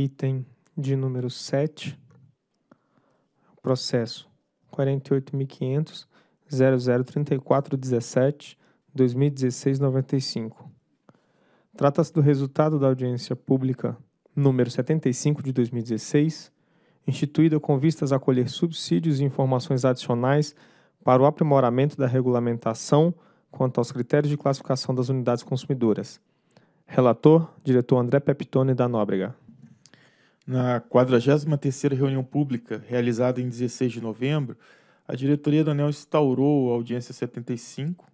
item de número 7, processo 48.500.003417.2016.95. Trata-se do resultado da audiência pública número 75 de 2016, instituída com vistas a colher subsídios e informações adicionais para o aprimoramento da regulamentação quanto aos critérios de classificação das unidades consumidoras. Relator, diretor André Peptone da Nóbrega. Na 43ª reunião pública, realizada em 16 de novembro, a diretoria do ANEL instaurou a audiência 75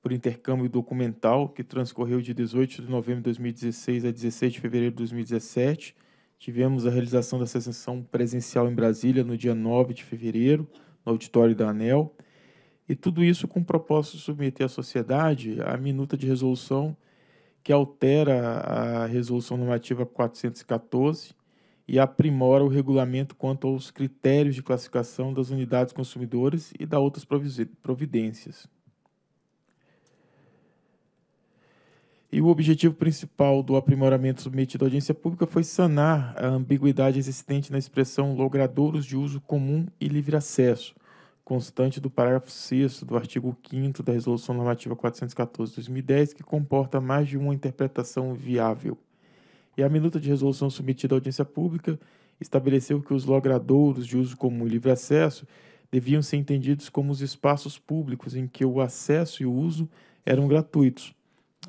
por intercâmbio documental que transcorreu de 18 de novembro de 2016 a 16 de fevereiro de 2017. Tivemos a realização da sessão presencial em Brasília no dia 9 de fevereiro, no auditório da ANEL, e tudo isso com o propósito de submeter à sociedade a minuta de resolução que altera a resolução normativa 414 e aprimora o regulamento quanto aos critérios de classificação das unidades consumidoras e da outras providências. E o objetivo principal do aprimoramento submetido à audiência pública foi sanar a ambiguidade existente na expressão logradouros de uso comum e livre acesso, constante do parágrafo 6 do artigo 5 da Resolução Normativa 414/2010, que comporta mais de uma interpretação viável e a minuta de resolução submetida à audiência pública estabeleceu que os logradouros de uso comum e livre acesso deviam ser entendidos como os espaços públicos em que o acesso e o uso eram gratuitos,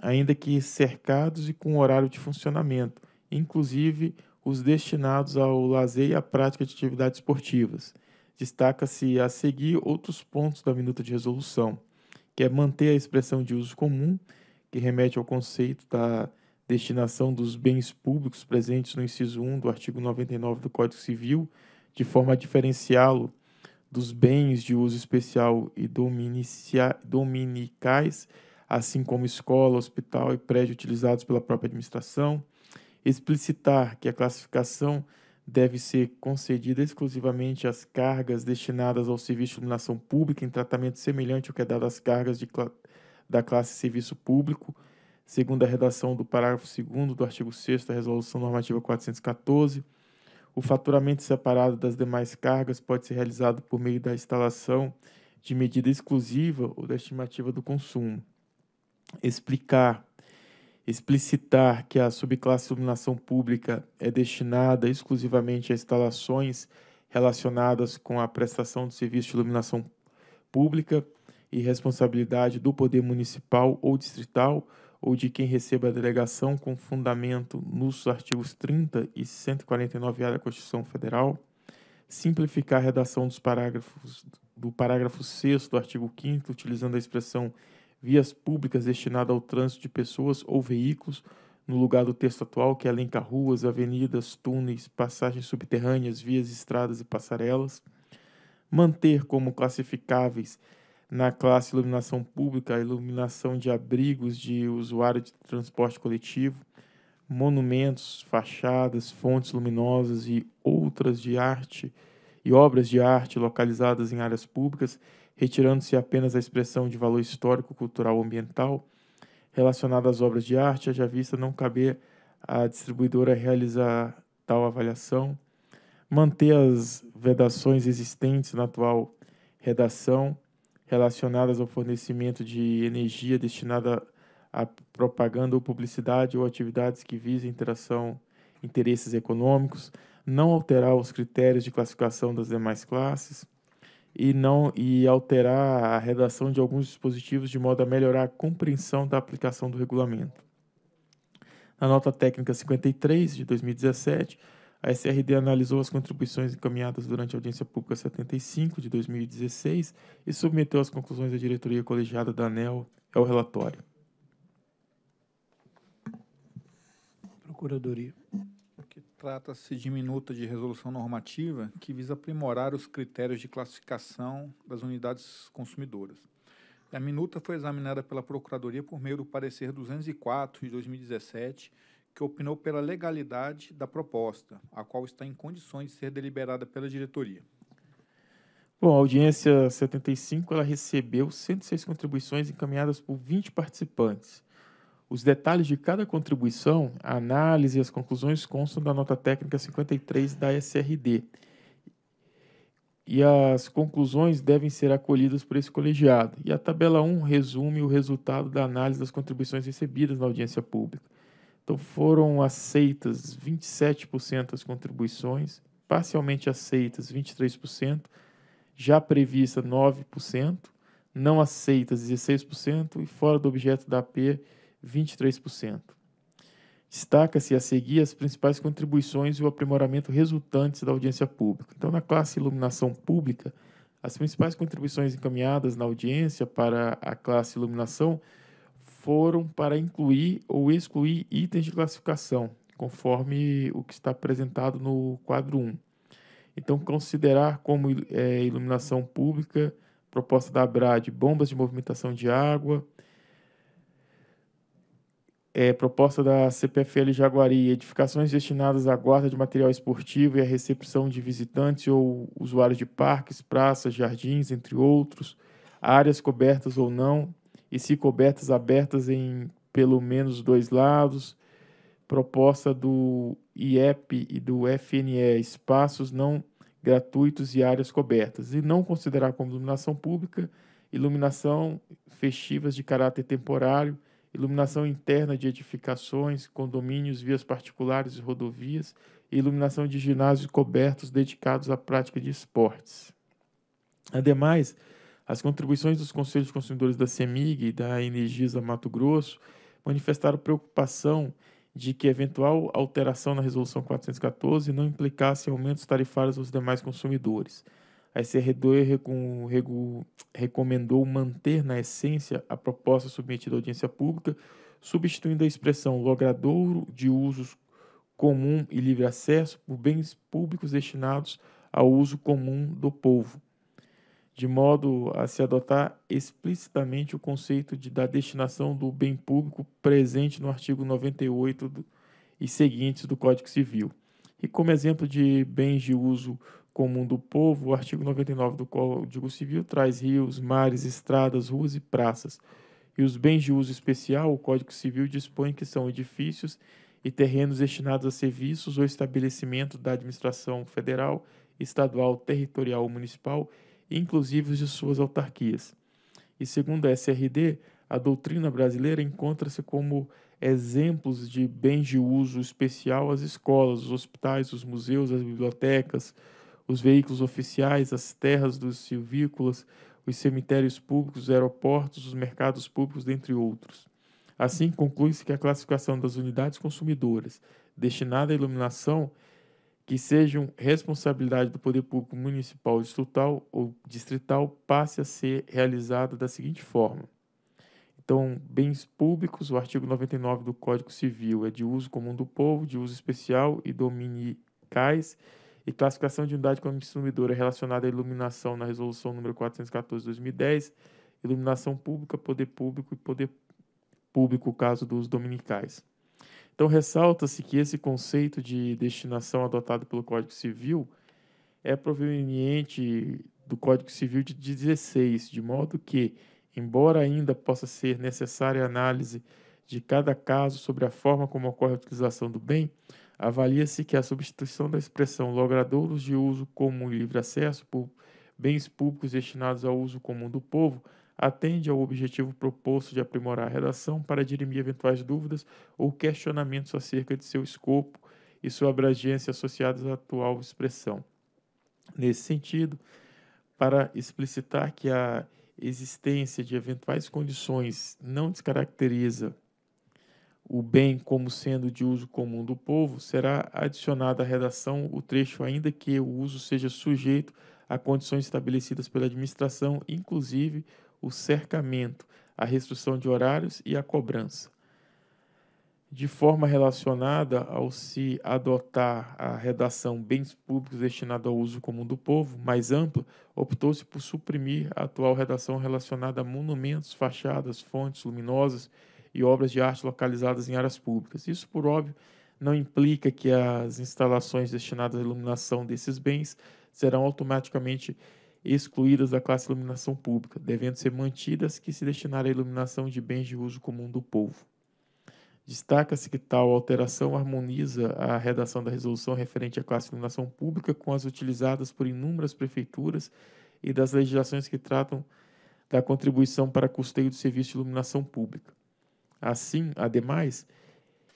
ainda que cercados e com horário de funcionamento, inclusive os destinados ao lazer e à prática de atividades esportivas. Destaca-se a seguir outros pontos da minuta de resolução, que é manter a expressão de uso comum, que remete ao conceito da destinação dos bens públicos presentes no inciso 1 do artigo 99 do Código Civil, de forma a diferenciá-lo dos bens de uso especial e dominicais, assim como escola, hospital e prédio utilizados pela própria administração, explicitar que a classificação deve ser concedida exclusivamente às cargas destinadas ao serviço de iluminação pública em tratamento semelhante ao que é dado às cargas de, da classe serviço público, segundo a redação do parágrafo 2 do artigo 6 da Resolução Normativa 414. O faturamento separado das demais cargas pode ser realizado por meio da instalação de medida exclusiva ou da estimativa do consumo. Explicar, explicitar que a subclasse de iluminação pública é destinada exclusivamente a instalações relacionadas com a prestação do serviço de iluminação pública e responsabilidade do poder municipal ou distrital ou de quem receba a delegação com fundamento nos artigos 30 e 149A da Constituição Federal, simplificar a redação dos parágrafos do parágrafo 6 do artigo 5 utilizando a expressão vias públicas destinada ao trânsito de pessoas ou veículos, no lugar do texto atual, que é elenca ruas, avenidas, túneis, passagens subterrâneas, vias, estradas e passarelas. Manter como classificáveis na classe iluminação pública, iluminação de abrigos de usuário de transporte coletivo, monumentos, fachadas, fontes luminosas e outras de arte e obras de arte localizadas em áreas públicas, retirando-se apenas a expressão de valor histórico, cultural ambiental relacionada às obras de arte, haja vista não caber à distribuidora realizar tal avaliação, manter as vedações existentes na atual redação relacionadas ao fornecimento de energia destinada a propaganda ou publicidade ou atividades que visem interação interesses econômicos, não alterar os critérios de classificação das demais classes e não e alterar a redação de alguns dispositivos de modo a melhorar a compreensão da aplicação do regulamento. Na nota técnica 53 de 2017, a SRD analisou as contribuições encaminhadas durante a audiência pública 75 de 2016 e submeteu as conclusões da diretoria colegiada da ANEL ao é relatório. Procuradoria. Trata-se de minuta de resolução normativa que visa aprimorar os critérios de classificação das unidades consumidoras. A minuta foi examinada pela Procuradoria por meio do parecer 204 de 2017 que opinou pela legalidade da proposta, a qual está em condições de ser deliberada pela diretoria. Bom, a audiência 75 ela recebeu 106 contribuições encaminhadas por 20 participantes. Os detalhes de cada contribuição, a análise e as conclusões constam da nota técnica 53 da SRD. E as conclusões devem ser acolhidas por esse colegiado. E a tabela 1 resume o resultado da análise das contribuições recebidas na audiência pública. Então foram aceitas 27% das contribuições, parcialmente aceitas 23%, já prevista 9%, não aceitas 16% e fora do objeto da AP 23%. Destaca-se a seguir as principais contribuições e o aprimoramento resultantes da audiência pública. Então, na classe iluminação pública, as principais contribuições encaminhadas na audiência para a classe iluminação foram para incluir ou excluir itens de classificação, conforme o que está apresentado no quadro 1. Então, considerar como é, iluminação pública, proposta da ABRAD, bombas de movimentação de água, é, proposta da CPFL Jaguari, edificações destinadas à guarda de material esportivo e à recepção de visitantes ou usuários de parques, praças, jardins, entre outros, áreas cobertas ou não, e se cobertas abertas em pelo menos dois lados. Proposta do IEP e do FNE, espaços não gratuitos e áreas cobertas, e não considerar como iluminação pública iluminação festivas de caráter temporário, iluminação interna de edificações, condomínios, vias particulares e rodovias, e iluminação de ginásios cobertos dedicados à prática de esportes. Ademais, as contribuições dos Conselhos de Consumidores da CEMIG e da Energisa Mato Grosso manifestaram preocupação de que eventual alteração na Resolução 414 não implicasse aumentos tarifários aos demais consumidores. A SRD recu, recomendou manter na essência a proposta submetida à audiência pública, substituindo a expressão logradouro de usos comum e livre acesso por bens públicos destinados ao uso comum do povo de modo a se adotar explicitamente o conceito de, da destinação do bem público presente no artigo 98 do, e seguintes do Código Civil. E como exemplo de bens de uso comum do povo, o artigo 99 do Código Civil traz rios, mares, estradas, ruas e praças. E os bens de uso especial, o Código Civil dispõe que são edifícios e terrenos destinados a serviços ou estabelecimento da administração federal, estadual, territorial ou municipal inclusive os de suas autarquias. E segundo a SRD, a doutrina brasileira encontra-se como exemplos de bens de uso especial as escolas, os hospitais, os museus, as bibliotecas, os veículos oficiais, as terras dos silvícolas, os cemitérios públicos, os aeroportos, os mercados públicos, dentre outros. Assim, conclui-se que a classificação das unidades consumidoras destinada à iluminação que sejam responsabilidade do poder público municipal, distrital ou distrital passe a ser realizada da seguinte forma. Então, bens públicos, o artigo 99 do Código Civil é de uso comum do povo, de uso especial e dominicais, e classificação de unidade como consumidora relacionada à iluminação na resolução número 414/2010, iluminação pública, poder público e poder público, caso dos dominicais. Então, ressalta-se que esse conceito de destinação adotado pelo Código Civil é proveniente do Código Civil de 16, de modo que, embora ainda possa ser necessária a análise de cada caso sobre a forma como ocorre a utilização do bem, avalia-se que a substituição da expressão logradouros de uso comum e livre acesso por bens públicos destinados ao uso comum do povo atende ao objetivo proposto de aprimorar a redação para dirimir eventuais dúvidas ou questionamentos acerca de seu escopo e sua abrangência associadas à atual expressão. Nesse sentido, para explicitar que a existência de eventuais condições não descaracteriza o bem como sendo de uso comum do povo, será adicionado à redação o trecho ainda que o uso seja sujeito a condições estabelecidas pela administração, inclusive o cercamento, a restrição de horários e a cobrança. De forma relacionada ao se adotar a redação bens públicos destinados ao uso comum do povo, mais ampla, optou-se por suprimir a atual redação relacionada a monumentos, fachadas, fontes luminosas e obras de arte localizadas em áreas públicas. Isso, por óbvio, não implica que as instalações destinadas à iluminação desses bens serão automaticamente excluídas da classe iluminação pública, devendo ser mantidas que se destinar à iluminação de bens de uso comum do povo. Destaca-se que tal alteração harmoniza a redação da resolução referente à classe iluminação pública com as utilizadas por inúmeras prefeituras e das legislações que tratam da contribuição para custeio do serviço de iluminação pública. Assim, ademais,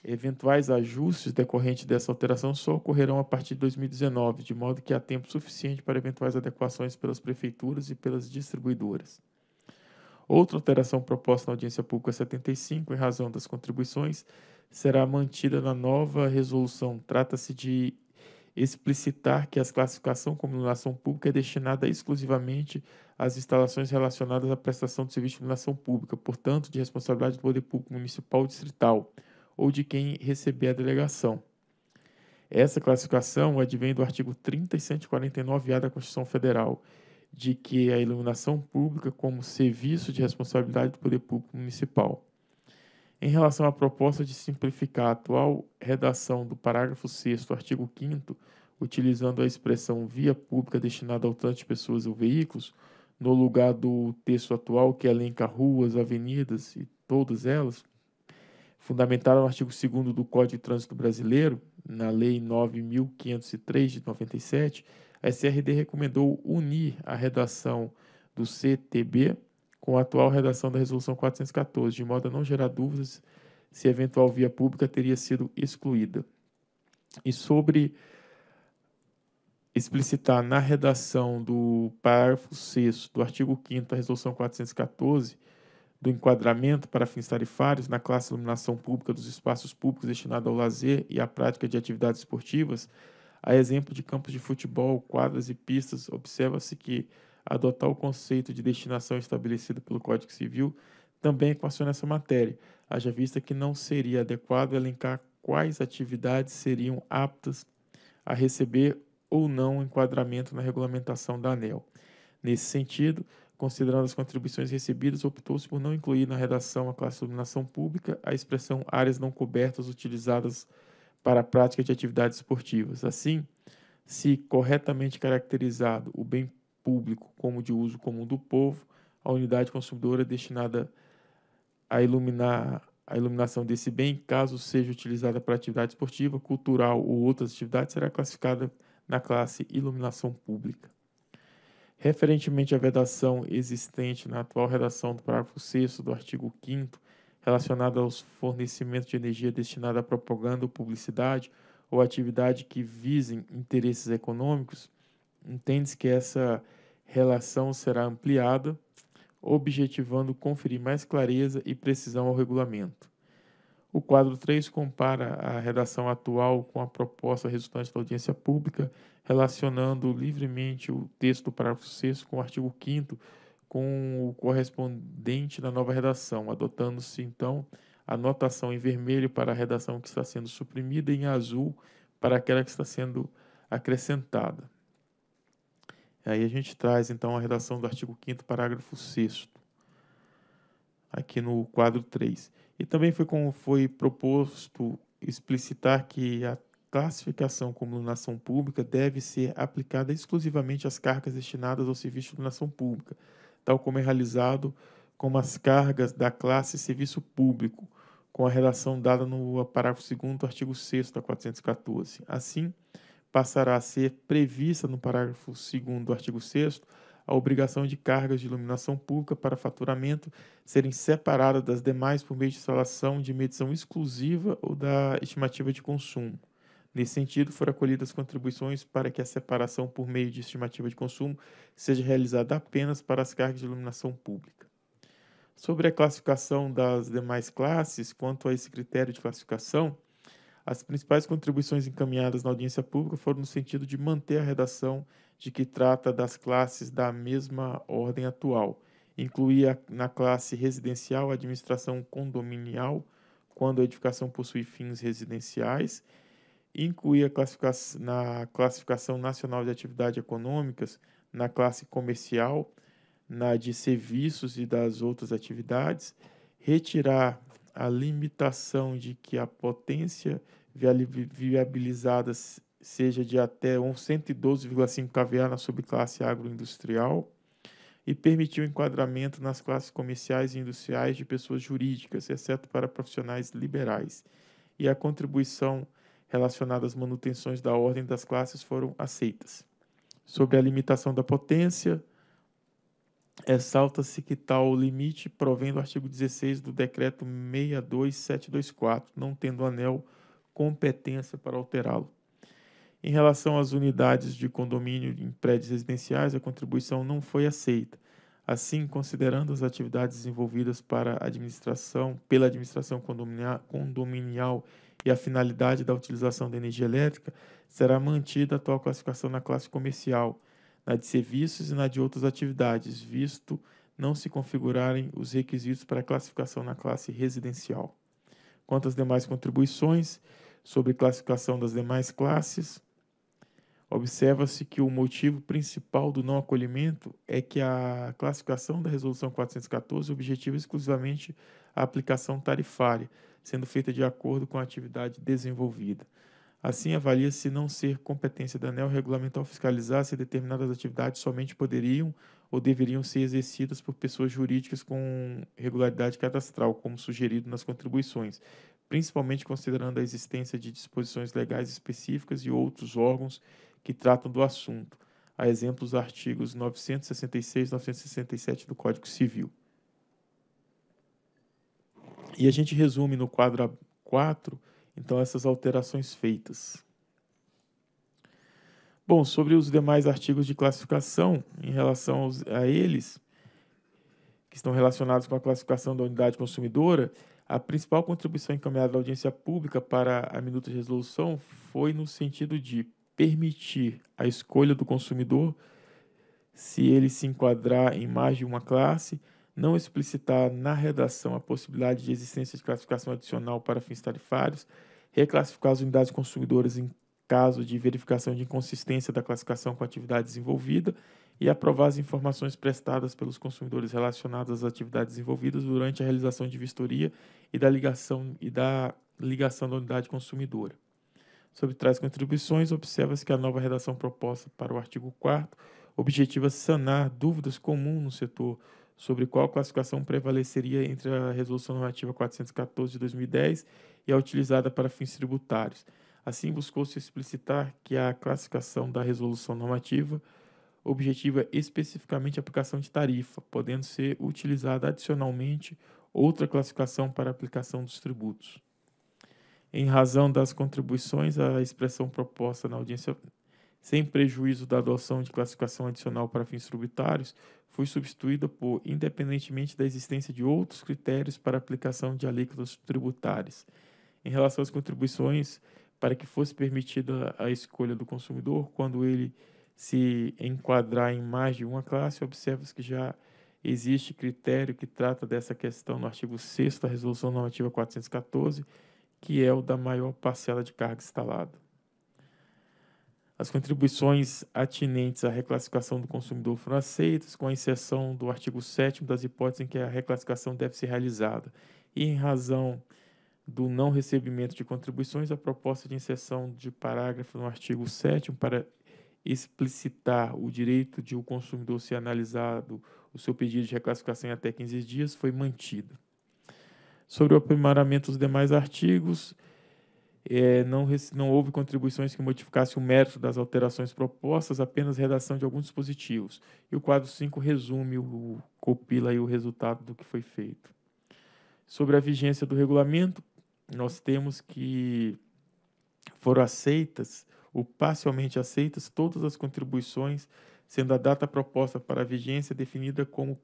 Eventuais ajustes decorrentes dessa alteração só ocorrerão a partir de 2019, de modo que há tempo suficiente para eventuais adequações pelas prefeituras e pelas distribuidoras. Outra alteração proposta na audiência pública 75, em razão das contribuições, será mantida na nova resolução. Trata-se de explicitar que a classificação como iluminação pública é destinada exclusivamente às instalações relacionadas à prestação de serviço de iluminação pública, portanto, de responsabilidade do poder público municipal distrital ou de quem receber a delegação. Essa classificação advém do artigo 30 e 149-A da Constituição Federal, de que a iluminação pública como serviço de responsabilidade do poder público municipal. Em relação à proposta de simplificar a atual redação do parágrafo 6 do artigo 5 utilizando a expressão via pública destinada ao trânsito de pessoas ou veículos, no lugar do texto atual que elenca ruas, avenidas e todas elas, fundamentada no artigo 2 do Código de Trânsito Brasileiro, na Lei 9.503 de 97, a SRD recomendou unir a redação do CTB com a atual redação da Resolução 414, de modo a não gerar dúvidas se eventual via pública teria sido excluída. E sobre explicitar na redação do parágrafo 6 do artigo 5 da Resolução 414 do enquadramento para fins tarifários na classe iluminação pública dos espaços públicos destinados ao lazer e à prática de atividades esportivas, a exemplo de campos de futebol, quadras e pistas, observa-se que adotar o conceito de destinação estabelecido pelo Código Civil também equaciona essa matéria, haja vista que não seria adequado elencar quais atividades seriam aptas a receber ou não enquadramento na regulamentação da ANEL. Nesse sentido, Considerando as contribuições recebidas, optou-se por não incluir na redação a classe iluminação pública a expressão áreas não cobertas utilizadas para a prática de atividades esportivas. Assim, se corretamente caracterizado o bem público como de uso comum do povo, a unidade consumidora destinada a iluminar a iluminação desse bem, caso seja utilizada para atividade esportiva, cultural ou outras atividades, será classificada na classe iluminação pública. Referentemente à vedação existente na atual redação do parágrafo 6 do artigo 5 relacionada aos fornecimentos de energia destinada à propaganda ou publicidade ou atividade que visem interesses econômicos, entende-se que essa relação será ampliada, objetivando conferir mais clareza e precisão ao regulamento. O quadro 3 compara a redação atual com a proposta resultante da audiência pública relacionando livremente o texto do parágrafo 6 com o artigo 5 com o correspondente da nova redação, adotando-se então a notação em vermelho para a redação que está sendo suprimida e em azul para aquela que está sendo acrescentada. Aí a gente traz então a redação do artigo 5 parágrafo 6 aqui no quadro 3. E também foi como foi proposto explicitar que a classificação como iluminação pública deve ser aplicada exclusivamente às cargas destinadas ao serviço de iluminação pública, tal como é realizado com as cargas da classe serviço público, com a relação dada no parágrafo 2 do artigo 6 da 414. Assim, passará a ser prevista no parágrafo 2 do artigo 6 a obrigação de cargas de iluminação pública para faturamento serem separadas das demais por meio de instalação de medição exclusiva ou da estimativa de consumo. Nesse sentido, foram acolhidas contribuições para que a separação por meio de estimativa de consumo seja realizada apenas para as cargas de iluminação pública. Sobre a classificação das demais classes, quanto a esse critério de classificação, as principais contribuições encaminhadas na audiência pública foram no sentido de manter a redação de que trata das classes da mesma ordem atual, incluir na classe residencial a administração condominial, quando a edificação possui fins residenciais, incluir classificação, na classificação nacional de atividades econômicas, na classe comercial, na de serviços e das outras atividades, retirar a limitação de que a potência viabilizada seja de até 112,5 kVA na subclasse agroindustrial e permitir o enquadramento nas classes comerciais e industriais de pessoas jurídicas, exceto para profissionais liberais, e a contribuição relacionadas às manutenções da ordem das classes foram aceitas. Sobre a limitação da potência, ressalta-se que tal limite provém do artigo 16 do decreto 62724, não tendo o ANEL competência para alterá-lo. Em relação às unidades de condomínio em prédios residenciais, a contribuição não foi aceita. Assim, considerando as atividades desenvolvidas para administração, pela administração condominial, condominial e a finalidade da utilização da energia elétrica, será mantida a atual classificação na classe comercial, na de serviços e na de outras atividades, visto não se configurarem os requisitos para a classificação na classe residencial. Quanto às demais contribuições sobre classificação das demais classes, observa-se que o motivo principal do não acolhimento é que a classificação da Resolução 414 objetiva exclusivamente a aplicação tarifária, sendo feita de acordo com a atividade desenvolvida. Assim, avalia-se não ser competência da ANEL regulamentar fiscalizar se determinadas atividades somente poderiam ou deveriam ser exercidas por pessoas jurídicas com regularidade cadastral, como sugerido nas contribuições, principalmente considerando a existência de disposições legais específicas e outros órgãos que tratam do assunto, a exemplo dos artigos 966 e 967 do Código Civil. E a gente resume no quadro 4, então, essas alterações feitas. Bom, sobre os demais artigos de classificação, em relação aos, a eles, que estão relacionados com a classificação da unidade consumidora, a principal contribuição encaminhada da audiência pública para a minuta de resolução foi no sentido de permitir a escolha do consumidor se ele se enquadrar em mais de uma classe não explicitar na redação a possibilidade de existência de classificação adicional para fins tarifários, reclassificar as unidades consumidoras em caso de verificação de inconsistência da classificação com a atividade desenvolvida e aprovar as informações prestadas pelos consumidores relacionadas às atividades desenvolvidas durante a realização de vistoria e da ligação e da ligação da unidade consumidora. Sobre traz contribuições, observa-se que a nova redação proposta para o artigo 4 objetiva sanar dúvidas comuns no setor sobre qual classificação prevaleceria entre a Resolução Normativa 414 de 2010 e a utilizada para fins tributários. Assim, buscou-se explicitar que a classificação da resolução normativa objetiva especificamente a aplicação de tarifa, podendo ser utilizada adicionalmente outra classificação para aplicação dos tributos. Em razão das contribuições, a expressão proposta na audiência, sem prejuízo da adoção de classificação adicional para fins tributários, foi substituída por independentemente da existência de outros critérios para aplicação de alíquotas tributárias. Em relação às contribuições, para que fosse permitida a escolha do consumidor, quando ele se enquadrar em mais de uma classe, observa-se que já existe critério que trata dessa questão no artigo 6 da Resolução Normativa 414, que é o da maior parcela de carga instalada. As contribuições atinentes à reclassificação do consumidor foram aceitas, com a inserção do artigo 7 das hipóteses em que a reclassificação deve ser realizada. E, em razão do não recebimento de contribuições, a proposta de inserção de parágrafo no artigo 7 para explicitar o direito de o consumidor ser analisado o seu pedido de reclassificação em até 15 dias foi mantida. Sobre o aprimoramento dos demais artigos, é, não, não, houve contribuições que modificassem o mérito das alterações propostas, apenas redação de alguns dispositivos. E o quadro 5 resume, o, copila aí o resultado do que foi feito. Sobre a vigência do regulamento, nós temos que foram aceitas, ou parcialmente aceitas, todas as contribuições, sendo a data proposta para a vigência definida como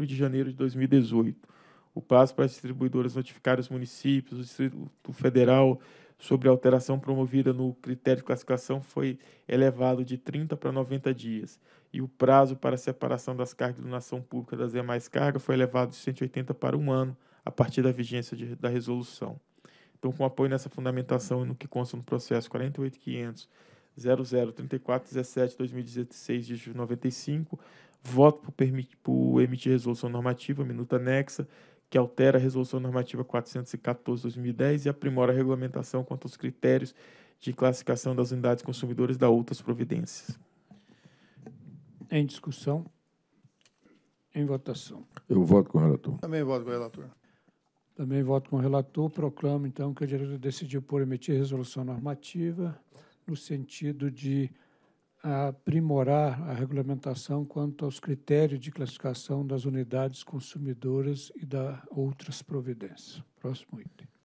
1 de janeiro de 2018. O prazo para as distribuidoras notificar os municípios, o Distrito Federal, sobre a alteração promovida no critério de classificação foi elevado de 30 para 90 dias e o prazo para separação das cargas de donação pública das demais cargas foi elevado de 180 para um ano a partir da vigência de, da resolução. Então, com apoio nessa fundamentação e no que consta no processo 48.500.00.34.17.2016, de 95, voto por, permitir, por emitir resolução normativa, minuta anexa que altera a Resolução Normativa 414-2010 e aprimora a regulamentação quanto aos critérios de classificação das unidades consumidoras da outras providências. Em discussão. Em votação. Eu voto com o relator. Também voto com o relator. Também voto com o relator. Proclamo, então, que a diretor decidiu por emitir resolução normativa no sentido de a aprimorar a regulamentação quanto aos critérios de classificação das unidades consumidoras e da outras providências. Próximo item.